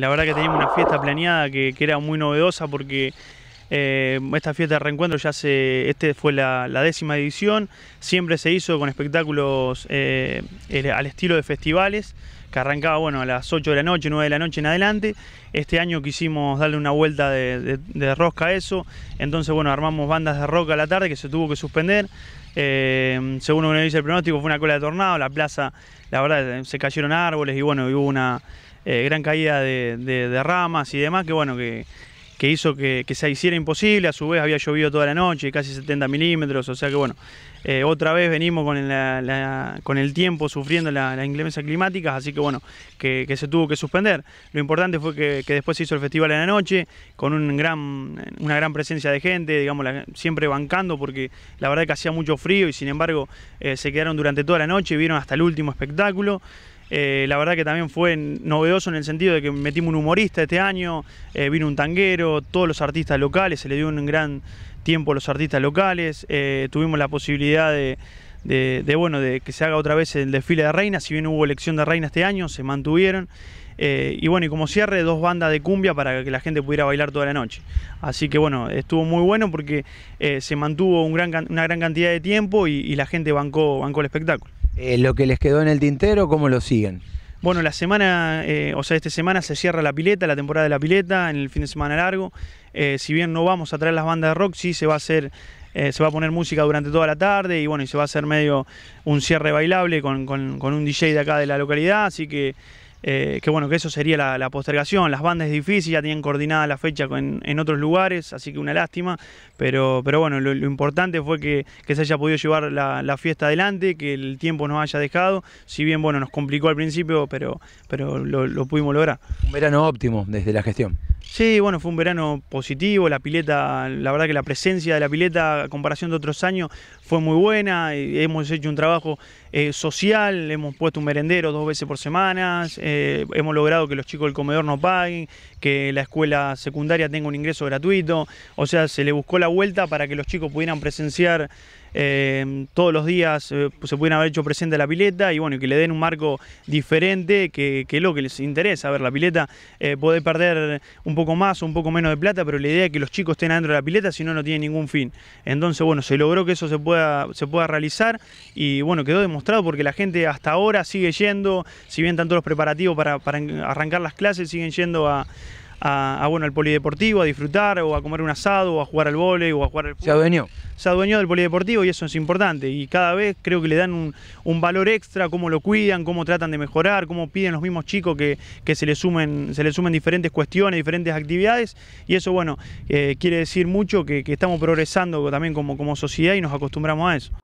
La verdad que teníamos una fiesta planeada que, era muy novedosa porque eh, esta fiesta de reencuentro ya se, este fue la, décima edición, siempre se hizo con espectáculos eh, al estilo de festivales, que arrancaba bueno, a las 8 de la noche, 9 de la noche en adelante. Este año quisimos darle una vuelta de, rosca a eso, entonces bueno, armamos bandas de rock a la tarde que se tuvo que suspender. Eh, según lo que dice el pronóstico, fue una cola de tornado, la plaza, la verdad, se cayeron árboles y bueno, hubo una eh, gran caída de, ramas y demás, que bueno, que, hizo que, se hiciera imposible, a su vez había llovido toda la noche, casi 70 milímetros, o sea que bueno, eh, otra vez venimos con, el tiempo sufriendo las inclemencias climáticas, así que bueno, que, se tuvo que suspender. Lo importante fue que, después se hizo el festival en la noche, con una gran presencia de gente, digamos, siempre bancando, porque la verdad que hacía mucho frío y sin embargo eh, se quedaron durante toda la noche, vieron hasta el último espectáculo. Eh, la verdad que también fue novedoso en el sentido de que metimos un humorista este año, eh, vino un tanguero, todos los artistas locales, se le dio un gran tiempo a los artistas locales, eh, tuvimos la posibilidad de, bueno, de que se haga otra vez el desfile de Reina, si bien hubo elección de Reina este año, se mantuvieron. y bueno, y como cierre, dos bandas de cumbia para que la gente pudiera bailar toda la noche. Así que bueno, estuvo muy bueno porque se mantuvo una gran cantidad de tiempo y, la gente bancó, bancó el espectáculo. Eh, lo que les quedó en el tintero, ¿cómo lo siguen? Bueno, la semana, eh, o sea, esta semana se cierra la pileta, la temporada de la pileta, en el fin de semana largo. Eh, si bien no vamos a traer las bandas de rock, sí se va a hacer, se va a poner música durante toda la tarde y bueno, y se va a hacer medio un cierre bailable con, con un DJ de acá de la localidad, así que eh, que bueno, que eso sería la, postergación. Las bandas es difícil, ya tenían coordinada la fecha en, otros lugares, así que una lástima. Pero, pero bueno, lo, importante fue que, se haya podido llevar la, fiesta adelante, que el tiempo nos haya dejado. Si bien, bueno, nos complicó al principio, pero, pero lo, pudimos lograr. Un verano óptimo desde la gestión. Sí, bueno, fue un verano positivo, la pileta, la verdad que la presencia de la pileta a comparación de otros años fue muy buena, eh, hemos hecho un trabajo eh, social, hemos puesto un merendero dos veces por semana, eh, hemos logrado que los chicos del comedor no paguen, que la escuela secundaria tenga un ingreso gratuito, o sea, se le buscó la vuelta para que los chicos pudieran presenciar Em, todos los días eh, pues, se pueden haber hecho presente la pileta y bueno, que le den un marco diferente, que, lo que les interesa. A ver, la pileta eh, puede perder un poco más o un poco menos de plata, pero la idea es que los chicos estén adentro de la pileta, si no, no tiene ningún fin. Entonces, bueno, se logró que eso se pueda, se pueda realizar y bueno, quedó demostrado porque la gente hasta ahora sigue yendo, si bien tanto los preparativos para arrancar las clases siguen yendo a a, bueno, al polideportivo, a disfrutar, o a comer un asado, o a jugar al volei, o a jugar al Se adueñó. Se adueñó del polideportivo y eso es importante. Y cada vez creo que le dan un, valor extra, cómo lo cuidan, cómo tratan de mejorar, cómo piden los mismos chicos que, se, le sumen, se le sumen diferentes cuestiones, diferentes actividades. Y eso, bueno, eh, quiere decir mucho que, que estamos progresando también como, como sociedad y nos acostumbramos a eso.